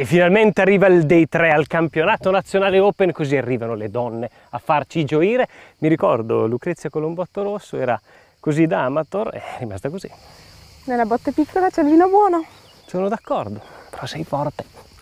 E finalmente arriva il day 3 al campionato nazionale Open, così arrivano le donne a farci gioire. Mi ricordo Lucrezia Colombotto Rosso era così da amator e è rimasta così. Nella botte piccola c'è il vino buono. Sono d'accordo, però sei forte.